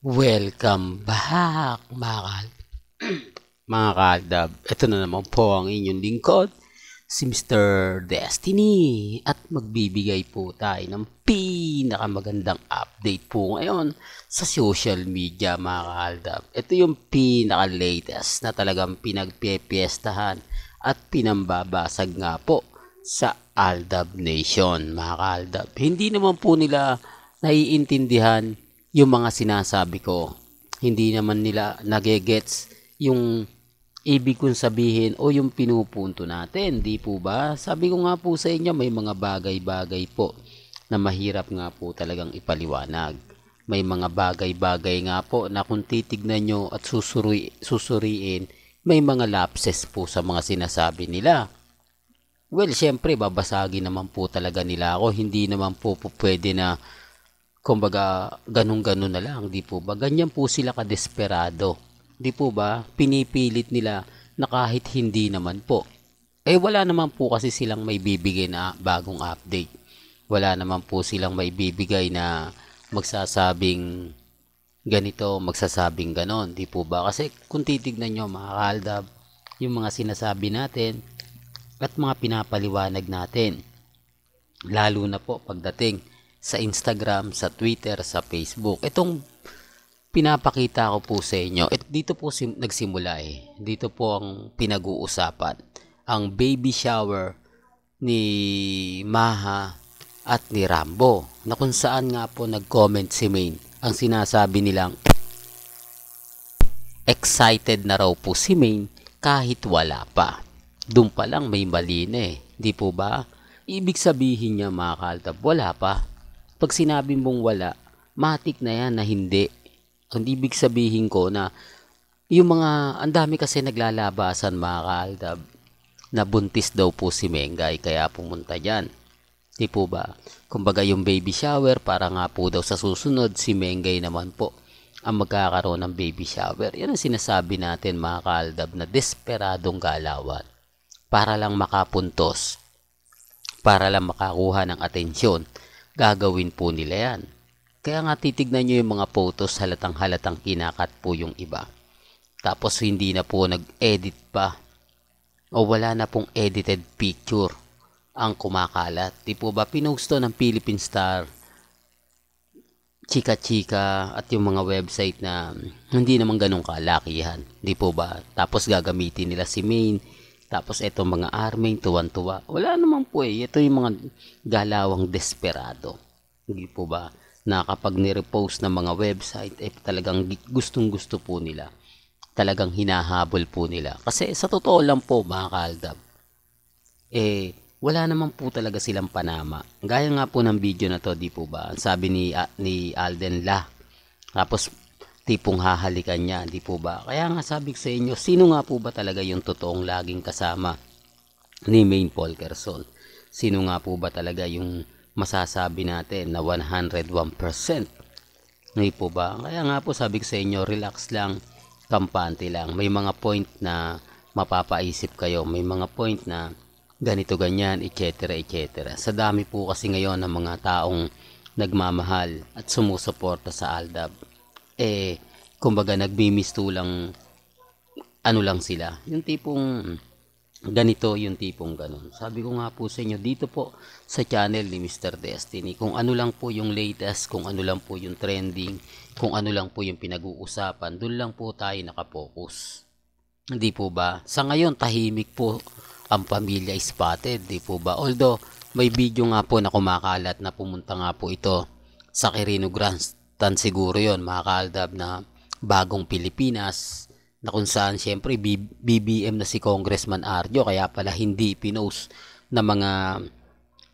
Welcome back, mga kalab. mga kalab, ito na naman po ang inyong lingkod, si Mr. Destiny. At magbibigay po tayo ng pinakamagandang update po ngayon sa social media, mga kalab. Ito yung pinaka-latest na talagang pinagpipiestahan at pinambabasag nga po sa Aldab Nation, mga kalab. Hindi naman po nila naiintindihan yung mga sinasabi ko. Hindi naman nila nagegets yung ibig kong sabihin o yung pinupunto natin. Di po ba? Sabi ko nga po sa inyo, may mga bagay-bagay po na mahirap nga po talagang ipaliwanag. May mga bagay-bagay nga po na kung titignan nyo at susuri, susuriin, may mga lapses po sa mga sinasabi nila. Well, syempre, babasagi naman po talaga nila ako. Hindi naman po, po pwede na kumbaga ganun-ganun na lang, di po ba? Ganyan po sila kadesperado. Di po ba? Pinipilit nila na kahit hindi naman po. Eh wala naman po kasi silang may bibigay na bagong update. Wala naman po silang may bibigay na magsasabing ganito, magsasabing ganon. Di po ba? Kasi kung titignan nyo mga kaaldab, yung mga sinasabi natin at mga pinapaliwanag natin. Lalo na po pagdating sa Instagram, sa Twitter, sa Facebook. Itong pinapakita ko po sa inyo, at dito po sim- nagsimula eh. Dito po ang pinag-uusapan. Ang baby shower ni Maha at ni Rambo na kung saan nga po nag-comment si Maine ang sinasabi nilang excited na raw po si Maine kahit wala pa. Doon pa lang may mali na eh. Di po ba? Ibig sabihin niya mga kaltab, wala pa pag sinabi mong wala, matik na yan na hindi. Hindi ibig sabihin ko na yung mga, ang dami kasi naglalabasan mga kaaldab, na buntis daw po si Mengay kaya pumunta dyan. Di po ba? Kumbaga yung baby shower para nga po daw sa susunod si Mengay naman po ang magkakaroon ng baby shower. Yan ang sinasabi natin mga kaaldab na desperadong galawan para lang makapuntos, para lang makakuha ng atensyon gagawin po nila yan. Kaya nga titignan nyo yung mga photos halatang halatang kinakat po yung iba. Tapos hindi na po nag-edit pa o wala na pong edited picture ang kumakalat. Di po ba pinugsto ng Philippine Star, Chika Chika at yung mga website na hindi naman ganun kalakihan. Di po ba? Tapos gagamitin nila si Maine tapos ito mga army, tuwan-tuwa. Wala naman po eh. Ito yung mga galawang desperado. Hindi po ba na kapag nirepost ng mga website, eh talagang gustong-gusto po nila. Talagang hinahabol po nila. Kasi sa totoo lang po mga kaaldab, eh wala naman po talaga silang panama. Gaya nga po ng video na to, di po ba? Sabi ni, uh, ni Alden La. Tapos tipong hahalikan niya, di po ba? Kaya nga sabi sa inyo, sino nga po ba talaga yung totoong laging kasama ni Main Paul Kersol? Sino nga po ba talaga yung masasabi natin na 101%? Hindi po ba? Kaya nga po sabi sa inyo, relax lang, kampante lang. May mga point na mapapaisip kayo, may mga point na ganito ganyan, etc. etc. Sa dami po kasi ngayon ng mga taong nagmamahal at sumusuporta sa Aldab eh, kumbaga nagmimisto lang, ano lang sila. Yung tipong, ganito yung tipong ganun. Sabi ko nga po sa inyo, dito po sa channel ni Mr. Destiny, kung ano lang po yung latest, kung ano lang po yung trending, kung ano lang po yung pinag-uusapan, doon lang po tayo nakapokus. Hindi po ba? Sa ngayon, tahimik po ang pamilya spotted, di po ba? Although, may video nga po na kumakalat na pumunta nga po ito sa Quirino Grand tan siguro yon mga kaaldab na bagong Pilipinas na kung saan siyempre BBM na si Congressman Arjo kaya pala hindi pinos na mga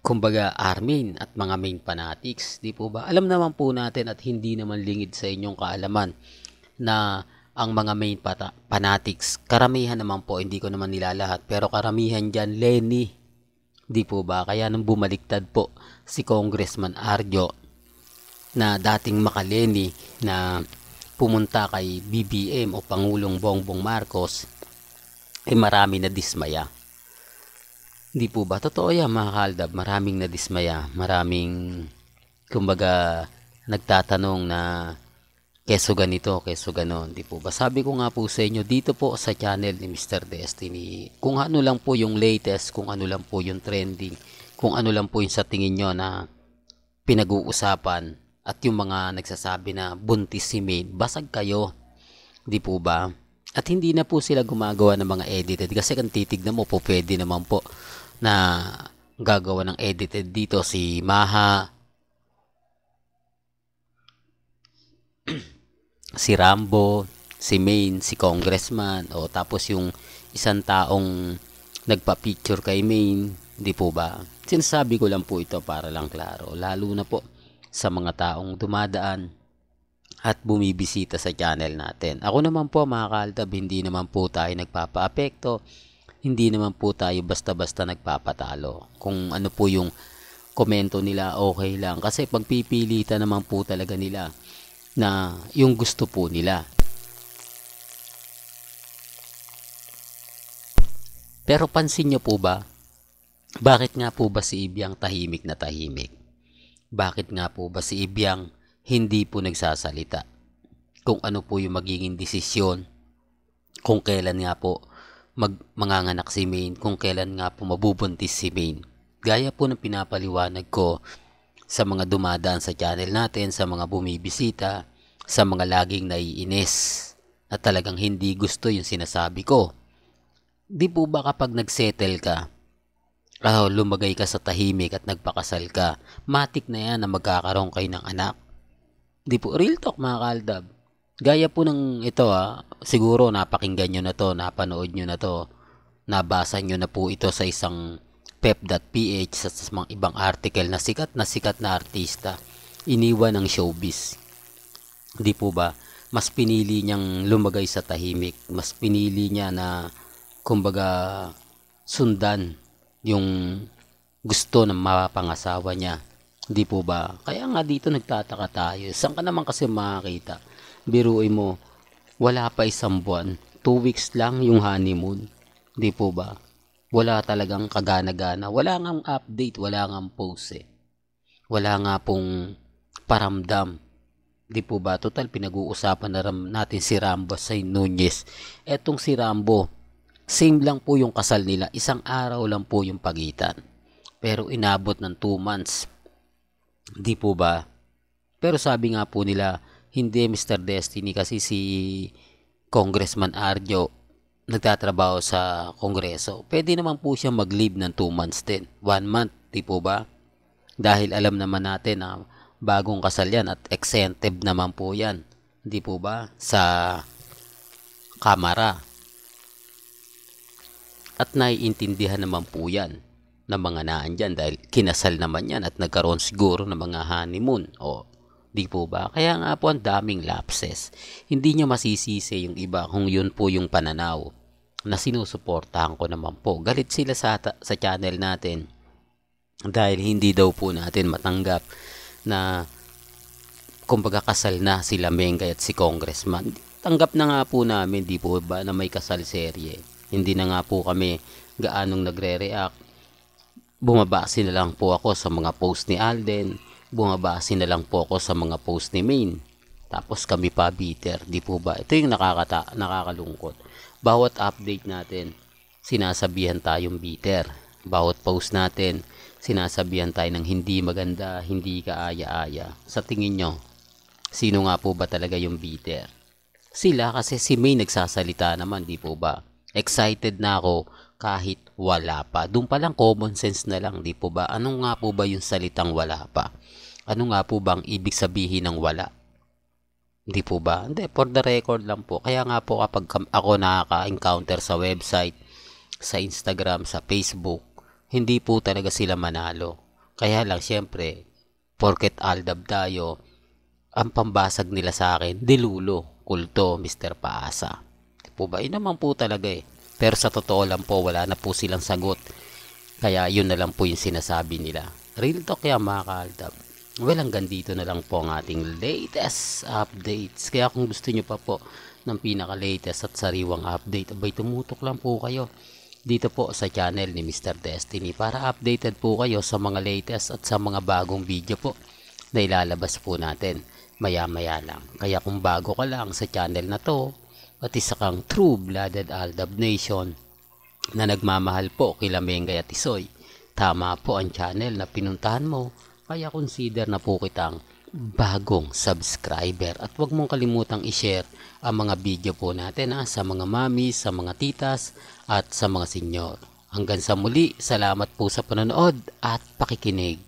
kumbaga armin at mga main fanatics di po ba alam naman po natin at hindi naman lingid sa inyong kaalaman na ang mga main pata- fanatics karamihan naman po hindi ko naman nilalahat pero karamihan dyan Lenny di po ba kaya nang bumaliktad po si Congressman Arjo na dating makaleni na pumunta kay BBM o Pangulong Bongbong Marcos ay eh, marami na dismaya. Hindi po ba? Totoo yan mga kaldab, maraming na dismaya, maraming kumbaga nagtatanong na keso ganito, keso ganon, Hindi po ba? Sabi ko nga po sa inyo, dito po sa channel ni Mr. Destiny, kung ano lang po yung latest, kung ano lang po yung trending, kung ano lang po yung sa tingin nyo na pinag-uusapan, at yung mga nagsasabi na buntis si maid, basag kayo. Di po ba? At hindi na po sila gumagawa ng mga edited kasi kung titignan mo po pwede naman po na gagawa ng edited dito si Maha, si Rambo, si Maine, si Congressman, o tapos yung isang taong nagpa-picture kay Maine, di po ba? Sinasabi ko lang po ito para lang klaro. Lalo na po sa mga taong dumadaan at bumibisita sa channel natin. Ako naman po mga kaaltab, hindi naman po tayo nagpapaapekto. Hindi naman po tayo basta-basta nagpapatalo. Kung ano po yung komento nila, okay lang. Kasi pagpipilita naman po talaga nila na yung gusto po nila. Pero pansin nyo po ba, bakit nga po ba si Ibiang tahimik na tahimik? Bakit nga po ba si Ibyang hindi po nagsasalita? Kung ano po yung magiging desisyon, kung kailan nga po mag manganganak si Maine, kung kailan nga po mabubuntis si Maine. Gaya po ng pinapaliwanag ko sa mga dumadaan sa channel natin, sa mga bumibisita, sa mga laging naiinis na talagang hindi gusto yung sinasabi ko. Di po ba kapag nagsettle ka, Araw, lumagay ka sa tahimik at nagpakasal ka. Matik na yan na magkakaroon kayo ng anak. Di po, real talk mga kaaldab. Gaya po ng ito ha, ah, siguro napakinggan nyo na to, napanood nyo na to, nabasa nyo na po ito sa isang pep.ph sa mga ibang article na sikat na sikat na artista. Iniwan ng showbiz. Di po ba? Mas pinili niyang lumagay sa tahimik. Mas pinili niya na kumbaga sundan yung gusto ng mapangasawa niya. Hindi po ba? Kaya nga dito nagtataka tayo. Saan ka naman kasi makakita? Biruin mo, wala pa isang buwan. Two weeks lang yung honeymoon. Hindi po ba? Wala talagang kagana-gana. Wala ngang update, wala ngang post eh. Wala nga pong paramdam. Di po ba? Total, pinag-uusapan na natin si Rambo sa Nunez. Etong si Rambo, Same lang po yung kasal nila. Isang araw lang po yung pagitan. Pero inabot ng 2 months. Hindi po ba? Pero sabi nga po nila, hindi Mr. Destiny kasi si Congressman Arjo nagtatrabaho sa kongreso. Pwede naman po siya mag-leave ng 2 months din. 1 month, di po ba? Dahil alam naman natin na bagong kasal yan at exemptive naman po yan. Hindi po ba? Sa kamara. At naiintindihan naman po yan ng mga naandyan dahil kinasal naman yan at nagkaroon siguro ng mga honeymoon. O, di po ba? Kaya nga po ang daming lapses. Hindi nyo masisisi yung iba kung yun po yung pananaw na sinusuportahan ko naman po. Galit sila sa, sa channel natin dahil hindi daw po natin matanggap na kumbaga kasal na sila Mengay at si Congressman. Tanggap na nga po namin, di po ba, na may kasal serye hindi na nga po kami gaanong nagre-react. Bumabase na lang po ako sa mga post ni Alden, bumabase na lang po ako sa mga post ni Maine. Tapos kami pa bitter, di po ba? Ito yung nakakata, nakakalungkot. Bawat update natin, sinasabihan tayong bitter. Bawat post natin, sinasabihan tayo ng hindi maganda, hindi kaaya-aya. Sa tingin nyo, sino nga po ba talaga yung bitter? Sila kasi si May nagsasalita naman, di po ba? excited na ako kahit wala pa. Doon pa lang common sense na lang, di po ba? Ano nga po ba yung salitang wala pa? Ano nga po ba ang ibig sabihin ng wala? Di po ba? Hindi, for the record lang po. Kaya nga po kapag ako nakaka-encounter sa website, sa Instagram, sa Facebook, hindi po talaga sila manalo. Kaya lang, syempre, porket aldab tayo, ang pambasag nila sa akin, dilulo, kulto, Mr. Paasa po ba? Eh naman po talaga eh. Pero sa totoo lang po, wala na po silang sagot. Kaya yun na lang po yung sinasabi nila. Real talk kaya mga kaaldab. Well, hanggang dito na lang po ang ating latest updates. Kaya kung gusto nyo pa po ng pinaka-latest at sariwang update, abay tumutok lang po kayo dito po sa channel ni Mr. Destiny para updated po kayo sa mga latest at sa mga bagong video po na ilalabas po natin maya maya lang. Kaya kung bago ka lang sa channel na to, at isa kang true-blooded Aldab Nation na nagmamahal po kila Mengay at Isoy. Tama po ang channel na pinuntahan mo kaya consider na po kitang bagong subscriber at huwag mong kalimutang i-share ang mga video po natin ha, sa mga mami, sa mga titas at sa mga senyor. Hanggang sa muli, salamat po sa panonood at pakikinig.